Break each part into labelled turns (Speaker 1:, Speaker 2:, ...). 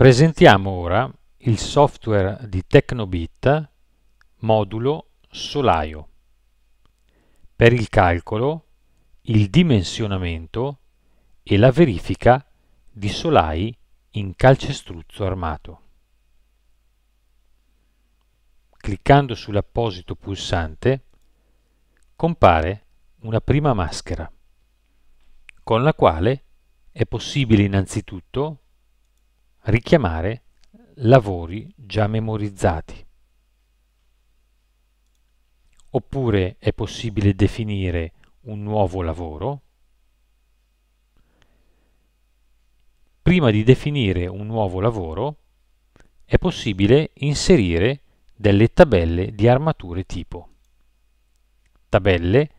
Speaker 1: Presentiamo ora il software di Tecnobit modulo solaio per il calcolo, il dimensionamento e la verifica di solai in calcestruzzo armato. Cliccando sull'apposito pulsante compare una prima maschera con la quale è possibile innanzitutto richiamare lavori già memorizzati. Oppure è possibile definire un nuovo lavoro. Prima di definire un nuovo lavoro è possibile inserire delle tabelle di armature tipo. Tabelle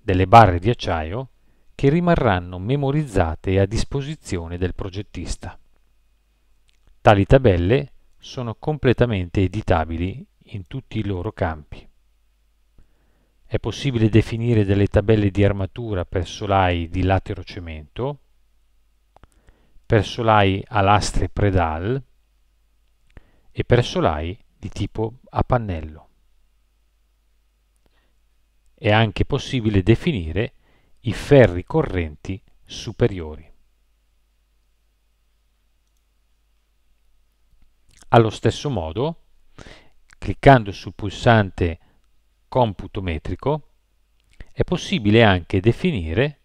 Speaker 1: delle barre di acciaio che rimarranno memorizzate e a disposizione del progettista. Tali tabelle sono completamente editabili in tutti i loro campi. È possibile definire delle tabelle di armatura per solai di latero cemento, per solai a lastre predal e per solai di tipo a pannello. È anche possibile definire i ferri correnti superiori. Allo stesso modo, cliccando sul pulsante computo metrico, è possibile anche definire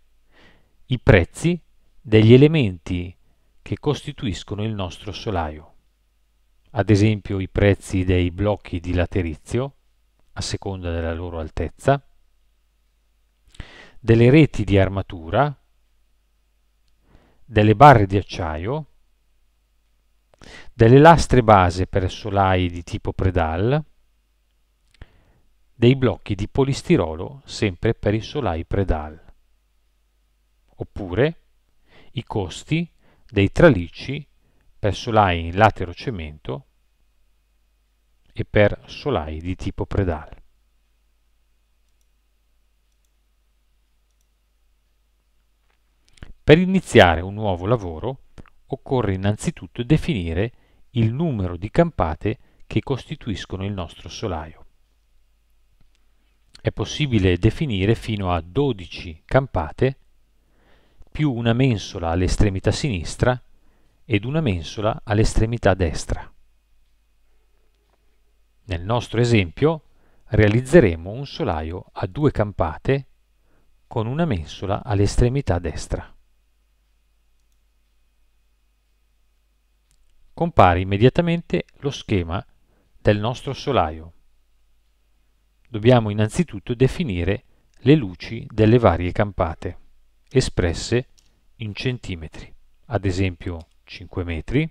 Speaker 1: i prezzi degli elementi che costituiscono il nostro solaio. Ad esempio i prezzi dei blocchi di laterizio, a seconda della loro altezza, delle reti di armatura, delle barre di acciaio, delle lastre base per solai di tipo predal, dei blocchi di polistirolo sempre per i solai predal, oppure i costi dei tralicci per solai in latero cemento e per solai di tipo predal. Per iniziare un nuovo lavoro occorre innanzitutto definire il numero di campate che costituiscono il nostro solaio. È possibile definire fino a 12 campate più una mensola all'estremità sinistra ed una mensola all'estremità destra. Nel nostro esempio realizzeremo un solaio a due campate con una mensola all'estremità destra. compare immediatamente lo schema del nostro solaio. Dobbiamo innanzitutto definire le luci delle varie campate, espresse in centimetri, ad esempio 5 metri,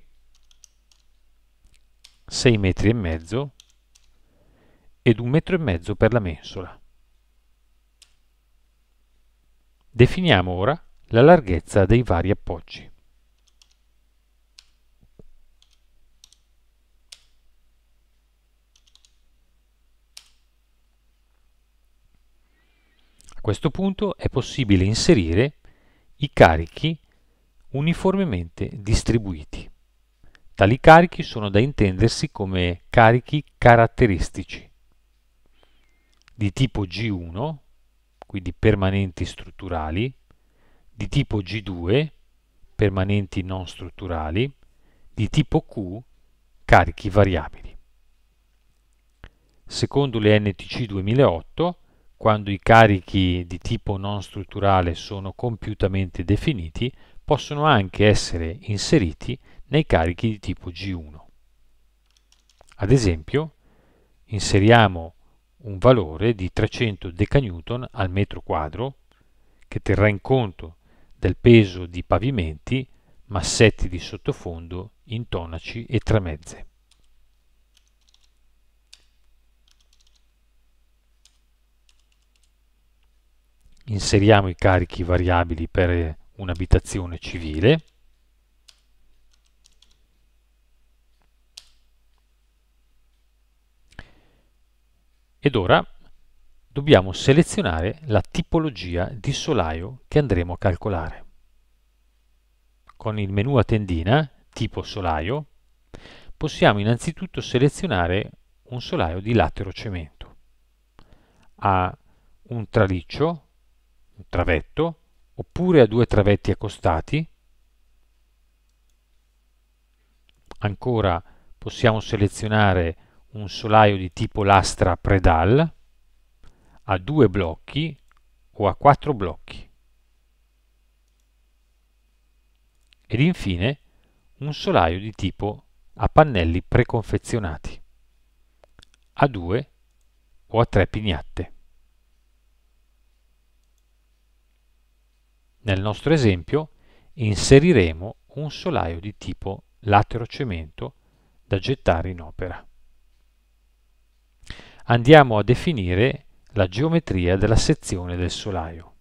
Speaker 1: 6 metri e mezzo ed un metro e mezzo per la mensola. Definiamo ora la larghezza dei vari appoggi. questo punto è possibile inserire i carichi uniformemente distribuiti. Tali carichi sono da intendersi come carichi caratteristici di tipo G1, quindi permanenti strutturali, di tipo G2, permanenti non strutturali, di tipo Q, carichi variabili. Secondo le NTC 2008, quando i carichi di tipo non strutturale sono compiutamente definiti, possono anche essere inseriti nei carichi di tipo G1. Ad esempio, inseriamo un valore di 300 dN al metro quadro che terrà in conto del peso di pavimenti, massetti di sottofondo, intonaci e tramezze. inseriamo i carichi variabili per un'abitazione civile ed ora dobbiamo selezionare la tipologia di solaio che andremo a calcolare. Con il menu a tendina, tipo solaio, possiamo innanzitutto selezionare un solaio di latero cemento. Ha un traliccio un travetto oppure a due travetti accostati. Ancora possiamo selezionare un solaio di tipo lastra predal a due blocchi o a quattro blocchi. Ed infine un solaio di tipo a pannelli preconfezionati a due o a tre pignatte. Nel nostro esempio inseriremo un solaio di tipo laterocemento da gettare in opera. Andiamo a definire la geometria della sezione del solaio.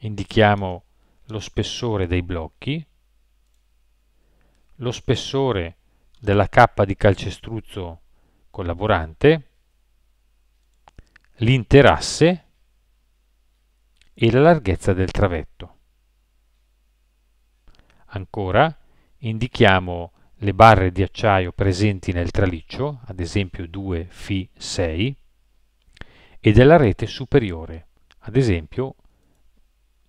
Speaker 1: Indichiamo lo spessore dei blocchi, lo spessore della cappa di calcestruzzo collaborante, l'interasse e la larghezza del travetto. Ancora, indichiamo le barre di acciaio presenti nel traliccio, ad esempio 2 Fi 6 e della rete superiore, ad esempio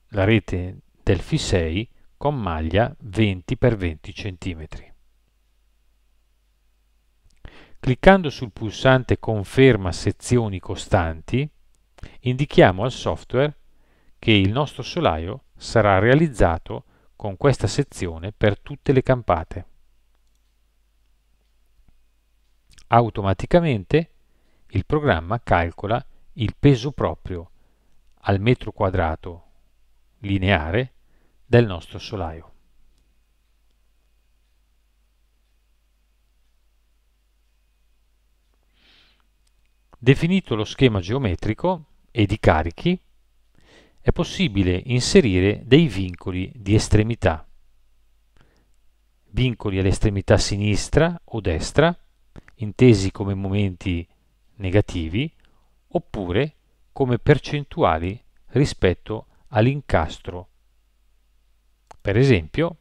Speaker 1: la rete del Fi 6 con maglia 20 x 20 cm. Cliccando sul pulsante Conferma sezioni costanti, indichiamo al software che il nostro solaio sarà realizzato con questa sezione per tutte le campate. Automaticamente il programma calcola il peso proprio al metro quadrato lineare del nostro solaio. Definito lo schema geometrico e di carichi, è possibile inserire dei vincoli di estremità. Vincoli all'estremità sinistra o destra, intesi come momenti negativi, oppure come percentuali rispetto all'incastro. Per esempio,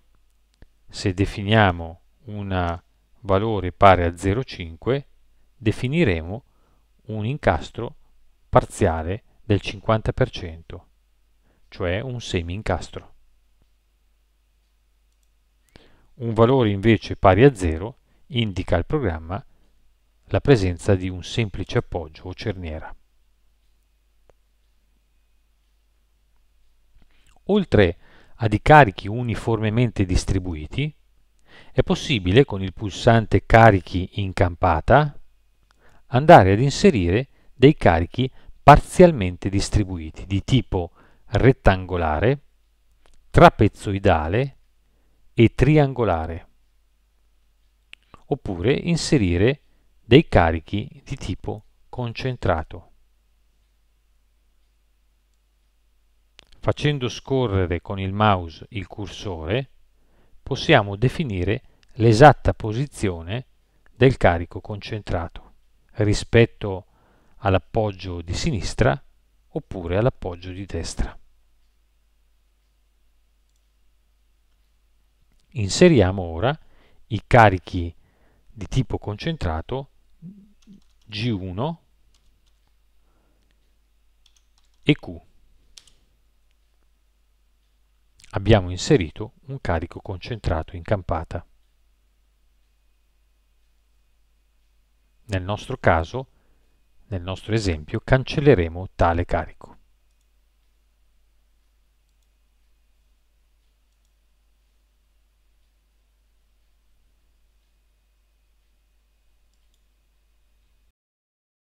Speaker 1: se definiamo un valore pari a 0,5, definiremo un incastro parziale del 50% cioè un semi-incastro. Un valore invece pari a 0 indica al programma la presenza di un semplice appoggio o cerniera. Oltre a carichi uniformemente distribuiti, è possibile con il pulsante carichi in campata andare ad inserire dei carichi parzialmente distribuiti di tipo rettangolare, trapezoidale e triangolare. Oppure inserire dei carichi di tipo concentrato. Facendo scorrere con il mouse il cursore possiamo definire l'esatta posizione del carico concentrato rispetto all'appoggio di sinistra oppure all'appoggio di destra. Inseriamo ora i carichi di tipo concentrato G1 e Q. Abbiamo inserito un carico concentrato in campata. Nel nostro caso nel nostro esempio cancelleremo tale carico.